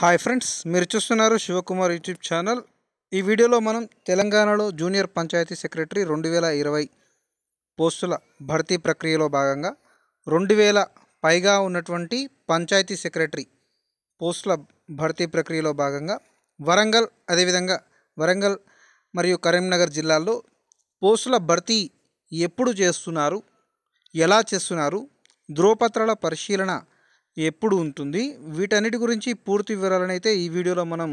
hi friends మీరు చూస్తున్నారు Shivakumar YouTube channel ఈ వీడియోలో మనం తెలంగాణలో జూనియర్ పంచాయతీ సెక్రటరీ రెండు వేల ఇరవై పోస్టుల భర్తీ ప్రక్రియలో భాగంగా రెండు వేల పైగా ఉన్నటువంటి పంచాయతీ సెక్రటరీ పోస్టుల భర్తీ ప్రక్రియలో భాగంగా వరంగల్ అదేవిధంగా వరంగల్ మరియు కరీంనగర్ జిల్లాల్లో పోస్టుల భర్తీ ఎప్పుడు చేస్తున్నారు ఎలా చేస్తున్నారు ధ్రువపత్రాల పరిశీలన ఎప్పుడు ఉంటుంది వీటన్నిటి గురించి పూర్తి వివరాలను అయితే ఈ వీడియోలో మనం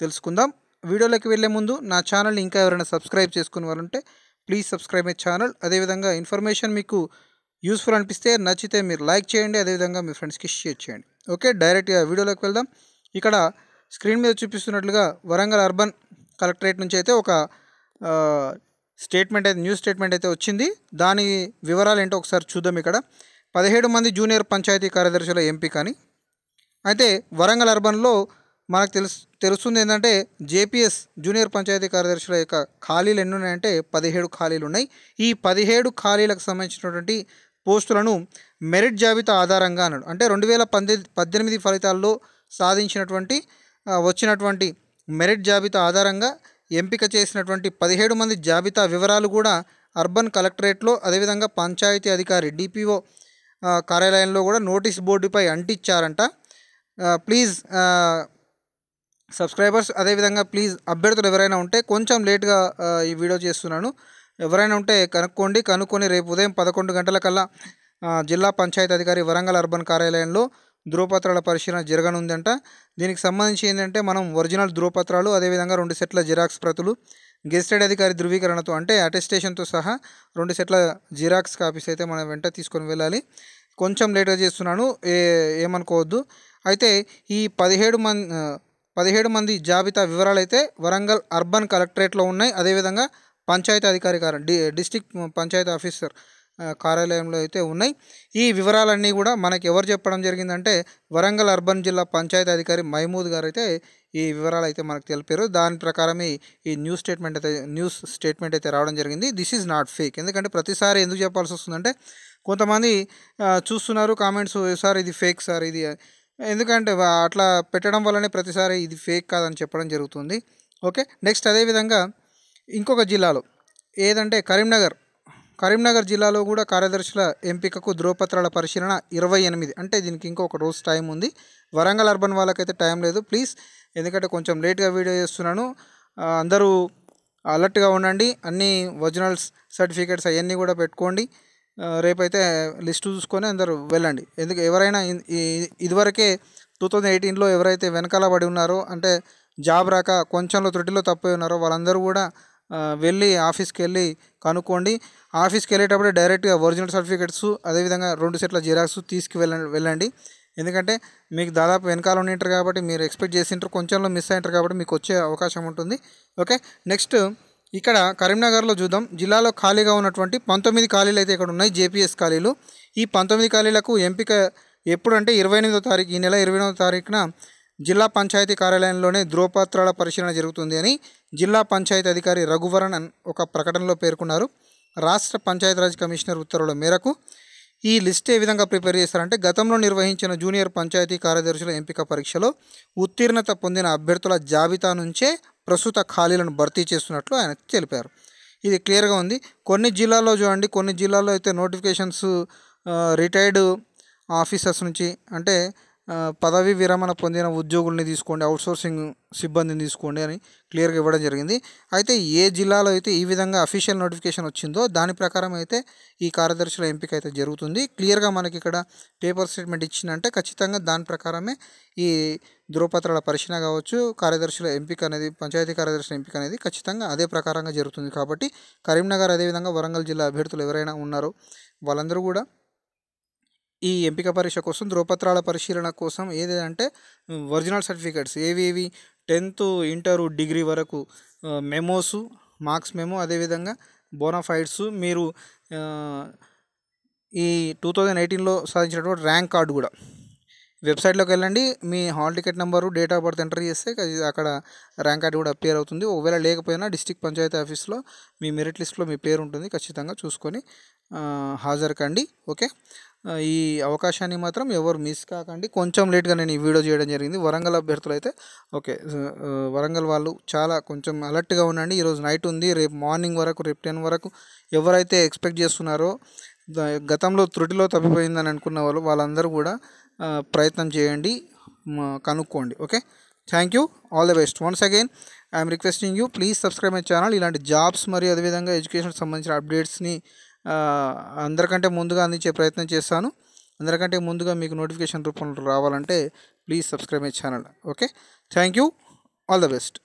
తెలుసుకుందాం వీడియోలోకి వెళ్లే ముందు నా ఛానల్ని ఇంకా ఎవరైనా సబ్స్క్రైబ్ చేసుకుని వాళ్ళుంటే ప్లీజ్ సబ్స్క్రైబ్ మై ఛానల్ అదేవిధంగా ఇన్ఫర్మేషన్ మీకు యూస్ఫుల్ అనిపిస్తే నచ్చితే మీరు లైక్ చేయండి అదేవిధంగా మీ ఫ్రెండ్స్కి షేర్ చేయండి ఓకే డైరెక్ట్గా వీడియోలోకి వెళ్దాం ఇక్కడ స్క్రీన్ మీద చూపిస్తున్నట్లుగా వరంగల్ అర్బన్ కలెక్టరేట్ నుంచి అయితే ఒక స్టేట్మెంట్ అయితే న్యూస్ స్టేట్మెంట్ అయితే వచ్చింది దాని వివరాలు ఏంటో ఒకసారి చూద్దాం ఇక్కడ పదిహేడు మంది జూనియర్ పంచాయతీ కార్యదర్శుల ఎంపిక అని అయితే వరంగల్ అర్బన్లో మనకు తెలుసు తెలుస్తుంది ఏంటంటే జేపీఎస్ జూనియర్ పంచాయతీ కార్యదర్శుల యొక్క ఖాళీలు ఎన్ని ఉన్నాయంటే పదిహేడు ఖాళీలు ఉన్నాయి ఈ పదిహేడు ఖాళీలకు సంబంధించినటువంటి పోస్టులను మెరిట్ జాబితా ఆధారంగా అన్నాడు అంటే రెండు వేల పద్దెనిమిది ఫలితాల్లో సాధించినటువంటి వచ్చినటువంటి మెరిట్ జాబితా ఆధారంగా ఎంపిక చేసినటువంటి పదిహేడు మంది జాబితా వివరాలు కూడా అర్బన్ కలెక్టరేట్లో అదేవిధంగా పంచాయతీ అధికారి డిపిఓ కార్యాలయంలో కూడా నోటీస్ బోర్డుపై అంటించారంట ప్లీజ్ సబ్స్క్రైబర్స్ అదేవిధంగా ప్లీజ్ అభ్యర్థులు ఎవరైనా ఉంటే కొంచెం లేట్గా ఈ వీడియో చేస్తున్నాను ఎవరైనా ఉంటే కనుక్కోండి కనుక్కొని రేపు ఉదయం పదకొండు గంటలకల్లా జిల్లా పంచాయతీ అధికారి వరంగల్ అర్బన్ కార్యాలయంలో ధృవపత్రాల పరిశీలన జరగనుందంట దీనికి సంబంధించి ఏంటంటే మనం ఒరిజినల్ ధృవపత్రాలు అదేవిధంగా రెండు సెట్ల జిరాక్స్ ప్రతులు గెజిటెడ్ అధికారి ధృవీకరణతో అంటే అటెస్టేషన్తో సహా రెండు సెట్ల జిరాక్స్ కాపీస్ అయితే మనం వెంట తీసుకొని వెళ్ళాలి కొంచెం లేట్గా చేస్తున్నాను ఏ ఏమనుకోవద్దు అయితే ఈ పదిహేడు మంది పదిహేడు మంది జాబితా వివరాలు అయితే వరంగల్ అర్బన్ కలెక్టరేట్లో ఉన్నాయి అదేవిధంగా పంచాయతీ అధికారి కారం డి డిస్టిక్ పంచాయతీ ఆఫీసర్ కార్యాలయంలో అయితే ఉన్నాయి ఈ వివరాలన్నీ కూడా మనకి ఎవరు చెప్పడం జరిగిందంటే వరంగల్ అర్బన్ జిల్లా పంచాయతీ అధికారి మహమూద్ గారు అయితే ఈ వివరాలు అయితే మనకు తెలిపారు దాని ప్రకారమే ఈ న్యూస్ స్టేట్మెంట్ అయితే న్యూస్ స్టేట్మెంట్ అయితే రావడం జరిగింది దిస్ ఈజ్ నాట్ ఫేక్ ఎందుకంటే ప్రతిసారి ఎందుకు చెప్పాల్సి వస్తుందంటే కొంతమంది చూస్తున్నారు కామెంట్స్ సార్ ఇది ఫేక్ సార్ ఇది ఎందుకంటే అట్లా పెట్టడం వల్లనే ప్రతిసారి ఇది ఫేక్ కాదని చెప్పడం జరుగుతుంది ఓకే నెక్స్ట్ అదేవిధంగా ఇంకొక జిల్లాలో ఏదంటే కరీంనగర్ కరీంనగర్ జిల్లాలో కూడా కార్యదర్శుల ఎంపికకు ధ్రువపత్రాల పరిశీలన ఇరవై ఎనిమిది అంటే దీనికి ఇంకొక రోజు టైం ఉంది వరంగల్ అర్బన్ వాళ్ళకైతే టైం లేదు ప్లీజ్ ఎందుకంటే కొంచెం లేట్గా వీడియో చేస్తున్నాను అందరూ అలర్ట్గా ఉండండి అన్ని ఒరిజినల్స్ సర్టిఫికేట్స్ అవన్నీ కూడా పెట్టుకోండి రేపైతే లిస్ట్ చూసుకొని అందరూ వెళ్ళండి ఎందుకు ఎవరైనా ఇదివరకే టూ థౌజండ్ ఎయిటీన్లో ఎవరైతే వెనకాల పడి ఉన్నారో అంటే జాబ్ రాక కొంచెంలో త్రుటిలో తప్పి ఉన్నారో వాళ్ళందరూ కూడా వెళ్ళి ఆఫీస్కి వెళ్ళి కనుక్కోండి ఆఫీస్కి వెళ్ళేటప్పుడు డైరెక్ట్గా ఒరిజినల్ సర్టిఫికేట్స్ అదేవిధంగా రెండు సెట్ల జిరాక్స్ తీసుకు వెళ్ళండి ఎందుకంటే మీకు దాదాపు వెనకాల ఉంటారు కాబట్టి మీరు ఎక్స్పెక్ట్ చేసింటారు కొంచెంలో మిస్ అయింటారు కాబట్టి మీకు వచ్చే అవకాశం ఉంటుంది ఓకే నెక్స్ట్ ఇక్కడ కరీంనగర్లో చూద్దాం జిల్లాలో ఖాళీగా ఉన్నటువంటి పంతొమ్మిది ఖాళీలు అయితే ఇక్కడ ఉన్నాయి జేపీఎస్ ఖాళీలు ఈ పంతొమ్మిది ఖాళీలకు ఎంపిక ఎప్పుడంటే ఇరవై ఎనిమిదో తారీఖు ఈ నెల ఇరవై ఎనిమిదో తారీఖున జిల్లా పంచాయతీ కార్యాలయంలోనే ధ్రువపత్రాల పరిశీలన జరుగుతుంది అని జిల్లా పంచాయతీ అధికారి రఘువరణన్ ఒక ప్రకటనలో పేర్కొన్నారు రాష్ట్ర పంచాయతీరాజ్ కమిషనర్ ఉత్తర్వుల మేరకు ఈ లిస్ట్ ఏ విధంగా ప్రిపేర్ చేస్తారంటే గతంలో నిర్వహించిన జూనియర్ పంచాయతీ కార్యదర్శుల ఎంపిక పరీక్షలో ఉత్తీర్ణత పొందిన అభ్యర్థుల జాబితా నుంచే ప్రస్తుత ఖాళీలను భర్తీ చేస్తున్నట్లు ఆయన తెలిపారు ఇది క్లియర్గా ఉంది కొన్ని జిల్లాల్లో చూడండి కొన్ని జిల్లాల్లో అయితే నోటిఫికేషన్స్ రిటైర్డ్ ఆఫీసర్స్ నుంచి అంటే పదవి విరమణ పొందిన ఉద్యోగుల్ని తీసుకోండి అవుట్సోర్సింగ్ సిబ్బందిని తీసుకోండి అని క్లియర్గా ఇవ్వడం జరిగింది అయితే ఏ జిల్లాలో అయితే ఈ విధంగా అఫీషియల్ నోటిఫికేషన్ వచ్చిందో దాని ప్రకారం అయితే ఈ కార్యదర్శుల ఎంపిక అయితే జరుగుతుంది క్లియర్గా మనకి ఇక్కడ పేపర్ స్టేట్మెంట్ ఇచ్చిందంటే ఖచ్చితంగా దాని ప్రకారమే ఈ ధృవపత్రాల పరిశీలన కావచ్చు కార్యదర్శుల ఎంపిక అనేది పంచాయతీ కార్యదర్శుల ఎంపిక అనేది ఖచ్చితంగా అదే ప్రకారంగా జరుగుతుంది కాబట్టి కరీంనగర్ అదేవిధంగా వరంగల్ జిల్లా అభ్యర్థులు ఎవరైనా ఉన్నారో వాళ్ళందరూ కూడా ఈ ఎంపిక పరీక్ష కోసం ధృవపత్రాల పరిశీలన కోసం ఏదంటే ఒరిజినల్ సర్టిఫికేట్స్ ఏవేవి టెన్త్ ఇంటర్ డిగ్రీ వరకు మెమోసు మార్క్స్ మెమో అదేవిధంగా బోనాఫైడ్స్ మీరు ఈ టూ థౌజండ్ ఎయిటీన్లో సాధించినటువంటి ర్యాంక్ కార్డు కూడా వెబ్సైట్లోకి వెళ్ళండి మీ hall ticket number date of birth enter చేస్తే అక్కడ ర్యాంక్ కార్డు కూడా అపేర్ అవుతుంది ఒకవేళ లేకపోయినా డిస్టిక్ పంచాయతీ ఆఫీస్లో మీ మెరిట్ లిస్ట్లో మీ పేరు ఉంటుంది ఖచ్చితంగా చూసుకొని హాజరు కండి ఓకే ఈ అవకాశాన్ని మాత్రం ఎవరు మిస్ కాకండి కొంచెం లేట్గా నేను ఈ వీడియో చేయడం జరిగింది వరంగల్ అభ్యర్థులు అయితే ఓకే వరంగల్ వాళ్ళు చాలా కొంచెం అలర్ట్గా ఉండండి ఈరోజు నైట్ ఉంది రేపు మార్నింగ్ వరకు రేపు టెన్ వరకు ఎవరైతే ఎక్స్పెక్ట్ చేస్తున్నారో గతంలో త్రుటిలో తప్పిపోయిందని అనుకున్న వాళ్ళు వాళ్ళందరూ కూడా ప్రయత్నం చేయండి కనుక్కోండి okay thank you all the best once again I'm requesting you please subscribe my channel ఇలాంటి జాబ్స్ మరియు అదేవిధంగా ఎడ్యుకేషన్కి సంబంధించిన అప్డేట్స్ని అందరికంటే ముందుగా అందించే ప్రయత్నం చేస్తాను అందరికంటే ముందుగా మీకు నోటిఫికేషన్ రూపంలో రావాలంటే please subscribe my channel okay thank you all the best